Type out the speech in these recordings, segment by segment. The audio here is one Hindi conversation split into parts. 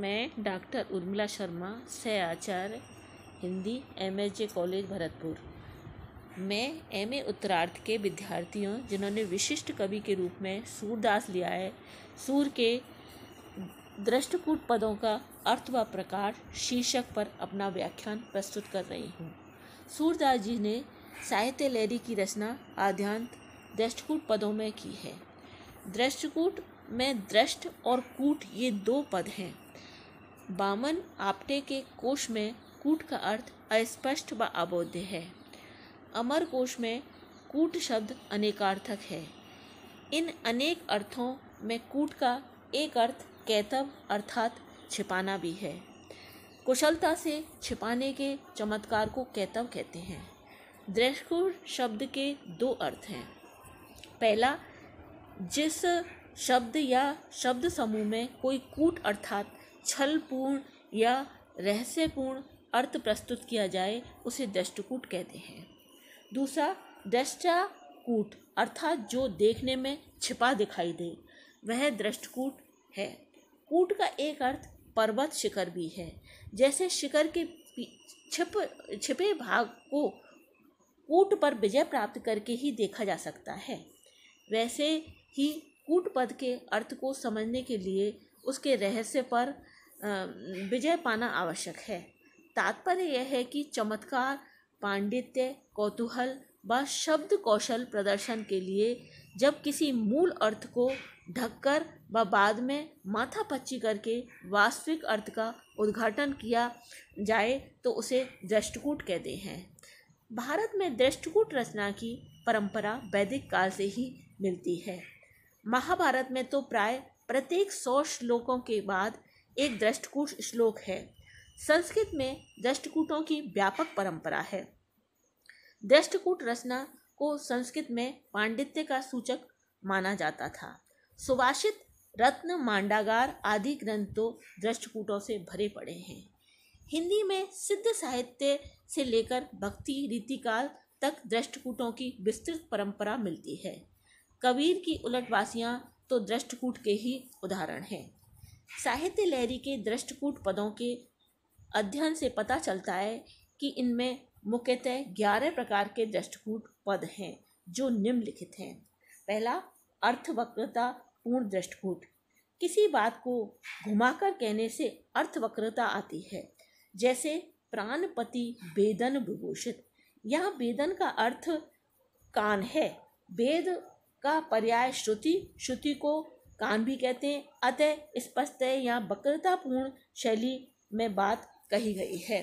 मैं डॉक्टर उर्मिला शर्मा से आचार्य Hindi M J college Bharatpur मैं एम ए उत्तरार्थ के विद्यार्थियों जिन्होंने विशिष्ट कवि के रूप में सूरदास लिया है सूर के दृष्टकूट पदों का अर्थ व प्रकार शीर्षक पर अपना व्याख्यान प्रस्तुत कर रही हूँ सूरदास जी ने साहित्य लहरी की रचना आध्यांत दृष्टकूट पदों में की है दृष्टकूट में दृष्ट और कूट ये दो पद हैं बामन आपटे के कोश में कूट का अर्थ अस्पष्ट व अबोध्य है अमर कोश में कूट शब्द अनेकार्थक है इन अनेक अर्थों में कूट का एक अर्थ कैतव अर्थात छिपाना भी है कुशलता से छिपाने के चमत्कार को कैतव कहते हैं दृष्कुर शब्द के दो अर्थ हैं पहला जिस शब्द या शब्द समूह में कोई कूट अर्थात छलपूर्ण या रहस्यपूर्ण अर्थ प्रस्तुत किया जाए उसे दृष्टकूट कहते हैं दूसरा दृष्टाकूट अर्थात जो देखने में छिपा दिखाई दे वह दृष्टकूट है कूट का एक अर्थ पर्वत शिखर भी है जैसे शिखर के छिप छिपे भाग को कूट पर विजय प्राप्त करके ही देखा जा सकता है वैसे ही कूट पद के अर्थ को समझने के लिए उसके रहस्य पर विजय पाना आवश्यक है तात्पर्य यह है कि चमत्कार पांडित्य कौतूहल व शब्द कौशल प्रदर्शन के लिए जब किसी मूल अर्थ को ढककर व बाद में माथा पच्ची करके वास्तविक अर्थ का उद्घाटन किया जाए तो उसे दृष्टकूट कहते हैं भारत में दृष्टकूट रचना की परंपरा वैदिक काल से ही मिलती है महाभारत में तो प्राय प्रत्येक सौ श्लोकों के बाद एक दृष्टकूट श्लोक है संस्कृत में दृष्टकूटों की व्यापक परंपरा है दृष्टकूट रचना को संस्कृत में पांडित्य का सूचक माना जाता था सुभाषित रत्न मांडागार आदि ग्रंथ तो दृष्टकूटों से भरे पड़े हैं हिंदी में सिद्ध साहित्य से लेकर भक्ति रीतिकाल तक दृष्टकूटों की विस्तृत परंपरा मिलती है कबीर की उलटवासियाँ तो दृष्टकूट के ही उदाहरण हैं साहित्य लहरी के दृष्टकूट पदों के अध्ययन से पता चलता है कि इनमें मुख्यतः ग्यारह प्रकार के दृष्टकूट पद हैं जो निम्नलिखित हैं पहला अर्थवक्रता पूर्ण दृष्टकूट किसी बात को घुमाकर कहने से अर्थवक्रता आती है जैसे प्राणपति वेदन विभूषित यह वेदन का अर्थ कान है वेद का पर्याय श्रुति श्रुति को कान भी कहते हैं अतः स्पष्ट है या वक्रतापूर्ण शैली में बात कही गई है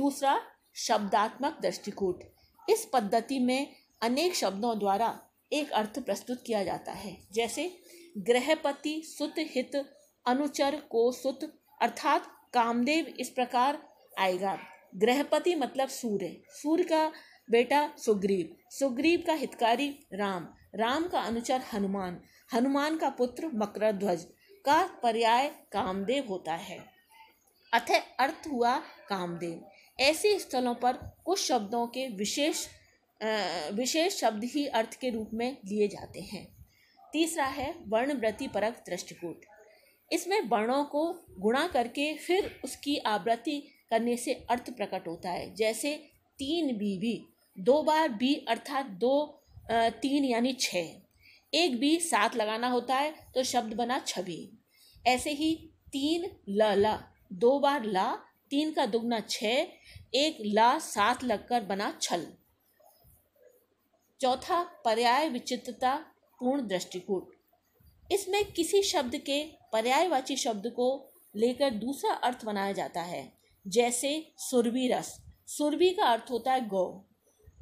दूसरा शब्दात्मक दृष्टिकोण इस पद्धति में अनेक शब्दों द्वारा एक अर्थ प्रस्तुत किया जाता है जैसे ग्रहपति सुत हित अनुचर को सुत अर्थात कामदेव इस प्रकार आएगा ग्रहपति मतलब सूर्य सूर्य का बेटा सुग्रीव सुग्रीव का हितकारी राम राम का अनुचर हनुमान हनुमान का पुत्र मकरध्वज का पर्याय कामदेव होता है अतः अर्थ हुआ कामदेव ऐसे स्थलों पर कुछ शब्दों के विशेष विशेष शब्द ही अर्थ के रूप में लिए जाते हैं तीसरा है वर्णव्रति परक दृष्टिकोट इसमें वर्णों को गुणा करके फिर उसकी आवृत्ति करने से अर्थ प्रकट होता है जैसे तीन बीवी दो बार बी अर्थात दो तीन यानी छः एक बी सात लगाना होता है तो शब्द बना छवि ऐसे ही तीन ल ला दो बार ला तीन का दुगना छः एक ला सात लगकर बना छल चौथा पर्याय विचित्रता पूर्ण दृष्टिकोण इसमें किसी शब्द के पर्यायवाची शब्द को लेकर दूसरा अर्थ बनाया जाता है जैसे सुरभि रस सुरभि का अर्थ होता है गौ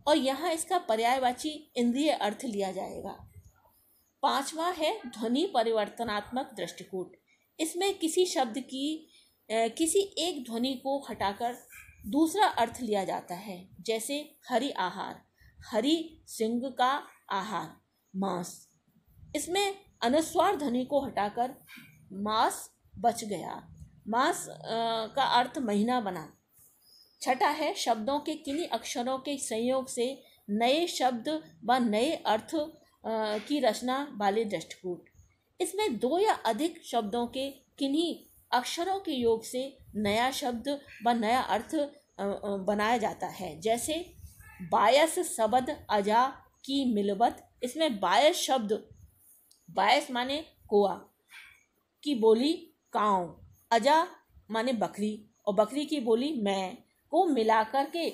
और यहाँ इसका पर्यायवाची इंद्रिय अर्थ लिया जाएगा पांचवा है ध्वनि परिवर्तनात्मक दृष्टिकोण इसमें किसी शब्द की किसी एक ध्वनि को हटाकर दूसरा अर्थ लिया जाता है जैसे हरि आहार हरी सिंह का आहार मांस इसमें अनुस्वार ध्वनि को हटाकर मांस बच गया मांस का अर्थ महीना बना छठा है शब्दों के किन्हीं अक्षरों के संयोग से नए शब्द व नए अर्थ की रचना वाले दृष्टकूट इसमें दो या अधिक शब्दों के किन्हीं अक्षरों के योग से नया शब्द व नया अर्थ बनाया जाता है जैसे बायस शब्द अजा की मिलवत इसमें बायस शब्द बायस माने कोआ की बोली काँव अजा माने बकरी और बकरी की बोली मैं को कर के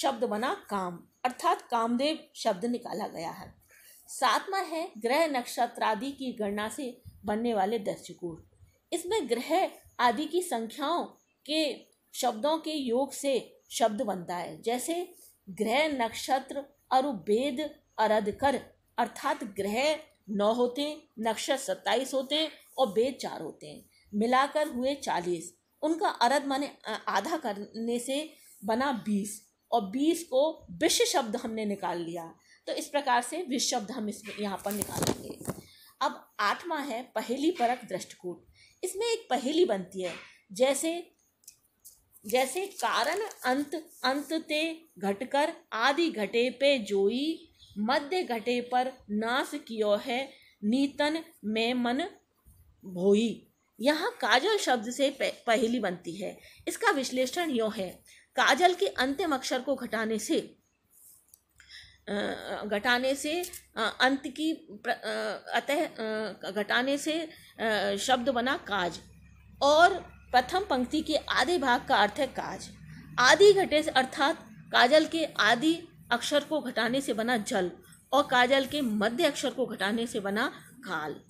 शब्द बना काम अर्थात कामदेव शब्द निकाला गया है सातवा है ग्रह नक्षत्र आदि की गणना से बनने वाले दृष्टिकोण इसमें ग्रह आदि की संख्याओं के शब्दों के योग से शब्द बनता है जैसे ग्रह नक्षत्र वेद अरद कर अर्थात ग्रह नौ होते नक्षत्र सत्ताईस होते और वेद चार होते हैं मिलाकर हुए चालीस उनका अरद माने आधा करने से बना बीस और बीस को विश्व शब्द हमने निकाल लिया तो इस प्रकार से विश्व शब्द हम इसमें यहाँ पर निकालेंगे अब आठवां है पहेली परक दृष्टकूट इसमें एक पहेली बनती है जैसे जैसे कारण अंत अंत ते घटकर आदि घटे पे जोई मध्य घटे पर नाश कियो है नीतन में मन भोई यहाँ काजल शब्द से पहेली बनती है इसका विश्लेषण यो है काजल के अंतिम अक्षर को घटाने से घटाने से अंत की अतः घटाने से शब्द बना काज और प्रथम पंक्ति के आधे भाग का अर्थ है काज आदि घटे अर्थात काजल के आदि अक्षर को घटाने से बना जल और काजल के मध्य अक्षर को घटाने से बना काल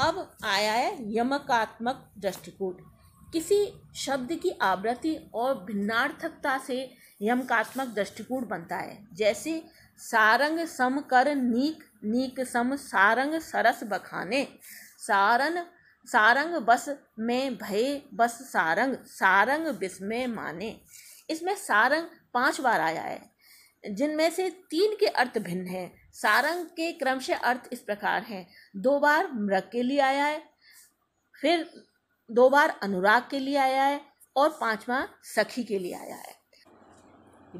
अब आया है यमकात्मक दृष्टिकोण किसी शब्द की आवृत्ति और भिन्नार्थकता से यमकात्मक दृष्टिकोण बनता है जैसे सारंग सम कर नीक नीक सम सारंग सरस बखाने सारन सारंग बस में भय बस सारंग सारंग बिस्मय माने इसमें सारंग पांच बार आया है जिनमें से तीन के अर्थ भिन्न हैं सारंग के क्रमशः अर्थ इस प्रकार हैं दो बार मृग के लिए आया है फिर दो बार अनुराग के लिए आया है और पांचवा सखी के लिए आया है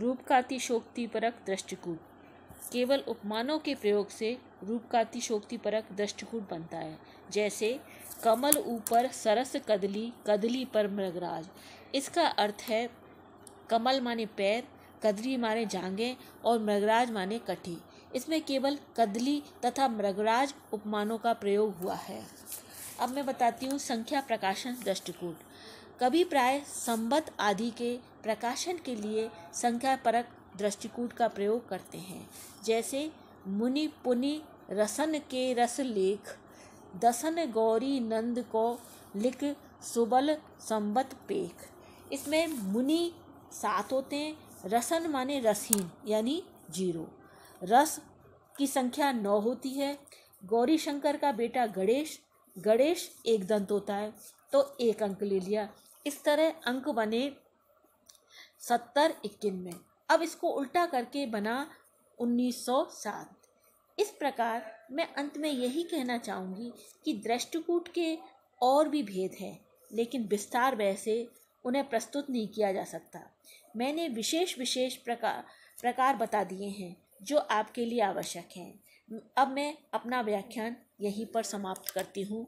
रूपकातिशोक्ति परक दृष्टिकूट केवल उपमानों के प्रयोग से रूपकातिशोक्ति परक दृष्टिकूट बनता है जैसे कमल ऊपर सरस कदली कदली पर मृगराज इसका अर्थ है कमल माने पैर कदरी माने जांगे और मृगराज माने कटी इसमें केवल कदली तथा मृगराज उपमानों का प्रयोग हुआ है अब मैं बताती हूँ संख्या प्रकाशन दृष्टिकोण कभी प्राय संबत आदि के प्रकाशन के लिए संख्या परक दृष्टिकूट का प्रयोग करते हैं जैसे मुनि पुनि रसन के रस लेख दसन गौरी नंद को लिख सुबल संबत पेख इसमें मुनि सात होते हैं रसन माने रसहीन यानी जीरो रस की संख्या नौ होती है गौरी शंकर का बेटा गणेश गणेश एक दंत होता है तो एक अंक ले लिया इस तरह अंक बने सत्तर इक्कीन में अब इसको उल्टा करके बना उन्नीस सौ सात इस प्रकार मैं अंत में यही कहना चाहूँगी कि दृष्टिकूट के और भी भेद हैं लेकिन विस्तार वैसे उन्हें प्रस्तुत नहीं किया जा सकता मैंने विशेष विशेष प्रकार प्रकार बता दिए हैं जो आपके लिए आवश्यक हैं अब मैं अपना व्याख्यान यहीं पर समाप्त करती हूँ